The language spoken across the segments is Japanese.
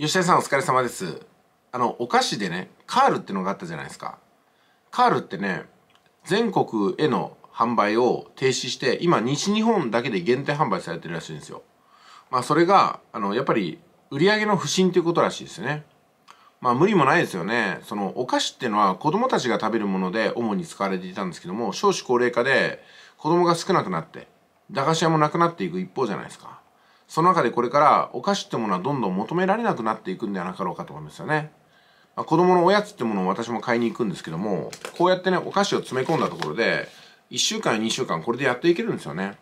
吉田さんお疲れ様です。あの、お菓子でね、カールってのがあったじゃないですか。カールってね、全国への販売を停止して、今、西日本だけで限定販売されてるらしいんですよ。まあ、それが、あの、やっぱり、売り上げの不振ということらしいですね。まあ、無理もないですよね。その、お菓子っていうのは子供たちが食べるもので主に使われていたんですけども、少子高齢化で子供が少なくなって、駄菓子屋もなくなっていく一方じゃないですか。その中でこれからお菓子ってものはどんどん求められなくなっていくんではなかろうかと思いますよね。まあ、子供のおやつってものを私も買いに行くんですけども、こうやってね、お菓子を詰め込んだところで、1週間、2週間、これでやっていけるんですよね。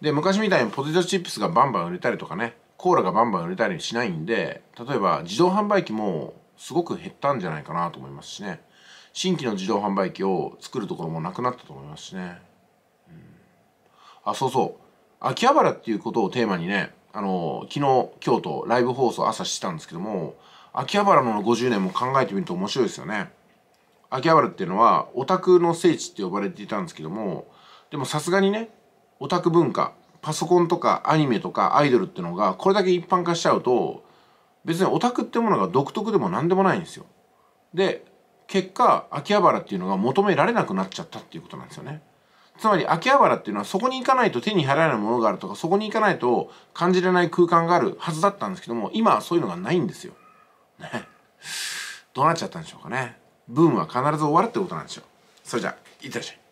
で、昔みたいにポテトチップスがバンバン売れたりとかね、コーラがバンバン売れたりしないんで、例えば自動販売機もすごく減ったんじゃないかなと思いますしね。新規の自動販売機を作るところもなくなったと思いますしね。うん、あ、そうそう。秋葉原っていうことをテーマにね、あの、昨日、今日とライブ放送朝してたんですけども、秋葉原の50年も考えてみると面白いですよね。秋葉原っていうのはオタクの聖地って呼ばれていたんですけども、でもさすがにね、オタク文化、パソコンとかアニメとかアイドルっていうのがこれだけ一般化しちゃうと、別にオタクってものが独特でも何でもないんですよ。で、結果、秋葉原っていうのが求められなくなっちゃったっていうことなんですよね。つまり秋葉原っていうのはそこに行かないと手に入らないものがあるとかそこに行かないと感じれない空間があるはずだったんですけども今はそういうのがないんですよ。ね。どうなっちゃったんでしょうかね。ブームは必ず終わるってことなんでしょう。それじゃあいってらっしゃい。